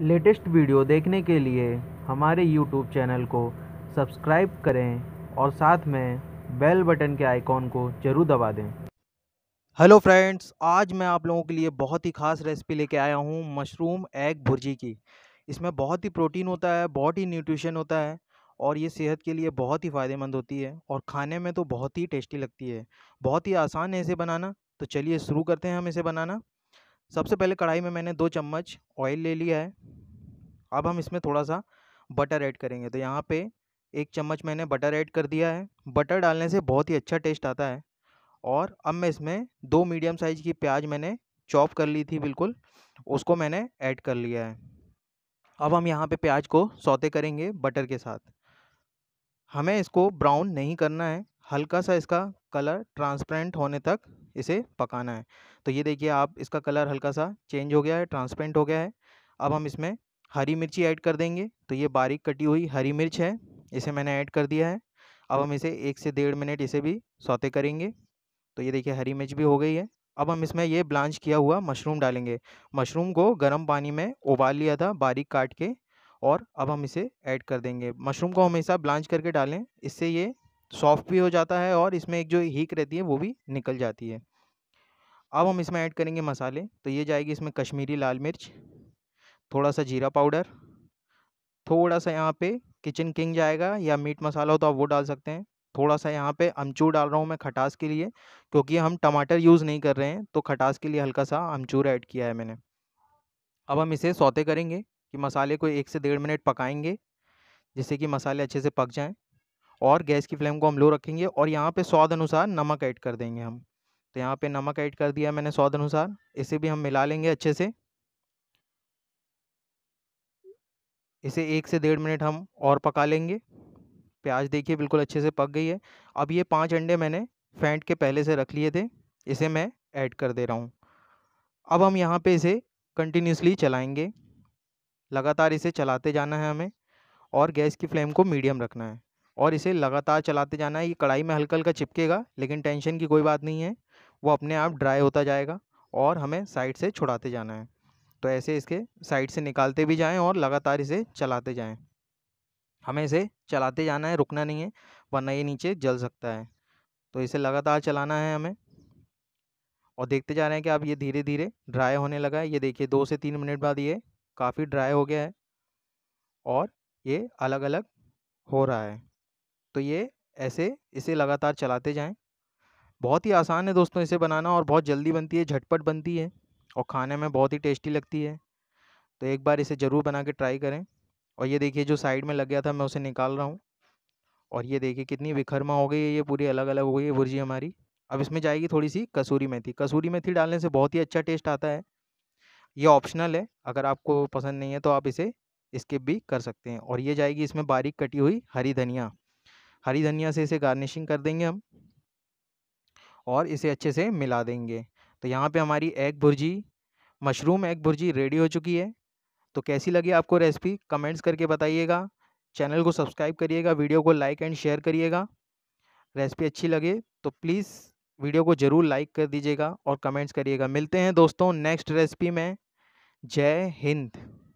latest video देखने के लिए हमारे यूट्यूब चैनल को सब्सक्राइब करें और साथ में बेल बटन के आइकॉन को ज़रूर दबा दें हेलो फ्रेंड्स आज मैं आप लोगों के लिए बहुत ही ख़ास रेसिपी लेके आया हूँ मशरूम एग भुर्जी की इसमें बहुत ही प्रोटीन होता है बहुत ही न्यूट्रिशन होता है और ये सेहत के लिए बहुत ही फ़ायदेमंद होती है और खाने में तो बहुत ही टेस्टी लगती है बहुत ही आसान है इसे बनाना तो चलिए शुरू करते हैं हम इसे बनाना सबसे पहले कढ़ाई में मैंने दो चम्मच ऑयल ले लिया है अब हम इसमें थोड़ा सा बटर ऐड करेंगे तो यहाँ पे एक चम्मच मैंने बटर ऐड कर दिया है बटर डालने से बहुत ही अच्छा टेस्ट आता है और अब मैं इसमें दो मीडियम साइज़ की प्याज मैंने चॉप कर ली थी बिल्कुल उसको मैंने ऐड कर लिया है अब हम यहाँ पे प्याज को सौते करेंगे बटर के साथ हमें इसको ब्राउन नहीं करना है हल्का सा इसका कलर ट्रांसपेरेंट होने तक इसे पकाना है तो ये देखिए आप इसका कलर हल्का सा चेंज हो गया है ट्रांसपेरेंट हो गया है अब हम इसमें हरी मिर्ची ऐड कर देंगे तो ये बारीक कटी हुई हरी मिर्च है इसे मैंने ऐड कर दिया है अब हम इसे एक से डेढ़ मिनट इसे भी सौते करेंगे तो ये देखिए हरी मिर्च भी हो गई है अब हम इसमें ये ब्लांच किया हुआ मशरूम डालेंगे मशरूम को गर्म पानी में उबाल लिया था बारीक काट के और अब हम इसे ऐड कर देंगे मशरूम को हमेशा ब्लांच करके डालें इससे ये सॉफ्ट भी हो जाता है और इसमें एक जो हीक रहती है वो भी निकल जाती है अब हम इसमें ऐड करेंगे मसाले तो ये जाएगी इसमें कश्मीरी लाल मिर्च थोड़ा सा जीरा पाउडर थोड़ा सा यहाँ पे किचन किंग जाएगा या मीट मसाला हो तो आप वो डाल सकते हैं थोड़ा सा यहाँ पे अमचूर डाल रहा हूँ मैं खटास के लिए क्योंकि हम टमाटर यूज़ नहीं कर रहे हैं तो खटास के लिए हल्का सा अमचूर ऐड किया है मैंने अब हम इसे सौते करेंगे कि मसाले को एक से डेढ़ मिनट पकाएंगे जिससे कि मसाले अच्छे से पक जाएँ और गैस की फ्लेम को हम लो रखेंगे और यहाँ पे स्वाद अनुसार नमक ऐड कर देंगे हम तो यहाँ पे नमक ऐड कर दिया मैंने स्वाद अनुसार इसे भी हम मिला लेंगे अच्छे से इसे एक से डेढ़ मिनट हम और पका लेंगे प्याज देखिए बिल्कुल अच्छे से पक गई है अब ये पाँच अंडे मैंने फेंट के पहले से रख लिए थे इसे मैं ऐड कर दे रहा हूँ अब हम यहाँ पे इसे कंटिन्यूसली चलाएंगे लगातार इसे चलाते जाना है हमें और गैस की फ्लेम को मीडियम रखना है और इसे लगातार चलाते जाना है ये कढ़ाई में हल्का हल्का चिपकेगा लेकिन टेंशन की कोई बात नहीं है वो अपने आप ड्राई होता जाएगा और हमें साइड से छुड़ाते जाना है तो ऐसे इसके साइड से निकालते भी जाएं और लगातार इसे चलाते जाएं हमें इसे चलाते जाना है रुकना नहीं है वरना ये नीचे जल सकता है तो इसे लगातार चलाना है हमें और देखते जा रहे हैं कि आप ये धीरे धीरे ड्राई होने लगा है ये देखिए दो से तीन मिनट बाद ये काफ़ी ड्राई हो गया है और ये अलग अलग हो रहा है तो ये ऐसे इसे लगातार चलाते जाएं बहुत ही आसान है दोस्तों इसे बनाना और बहुत जल्दी बनती है झटपट बनती है और खाने में बहुत ही टेस्टी लगती है तो एक बार इसे ज़रूर बना के ट्राई करें और ये देखिए जो साइड में लग गया था मैं उसे निकाल रहा हूँ और ये देखिए कितनी विखरमा हो गई है ये पूरी अलग अलग हो गई है भुर्जी हमारी अब इसमें जाएगी थोड़ी सी कसूरी मेथी कसूरी मेथी डालने से बहुत ही अच्छा टेस्ट आता है ये ऑप्शनल है अगर आपको पसंद नहीं है तो आप इसे स्किप भी कर सकते हैं और ये जाएगी इसमें बारीक कटी हुई हरी धनिया हरी धनिया से इसे गार्निशिंग कर देंगे हम और इसे अच्छे से मिला देंगे तो यहाँ पे हमारी egg bhurji mushroom egg bhurji ready हो चुकी है तो कैसी लगी आपको रेसिपी कमेंट्स करके बताइएगा चैनल को सब्सक्राइब करिएगा वीडियो को लाइक एंड शेयर करिएगा रेसिपी अच्छी लगे तो प्लीज़ वीडियो को ज़रूर लाइक कर दीजिएगा और कमेंट्स करिएगा मिलते हैं दोस्तों नेक्स्ट रेसिपी में जय हिंद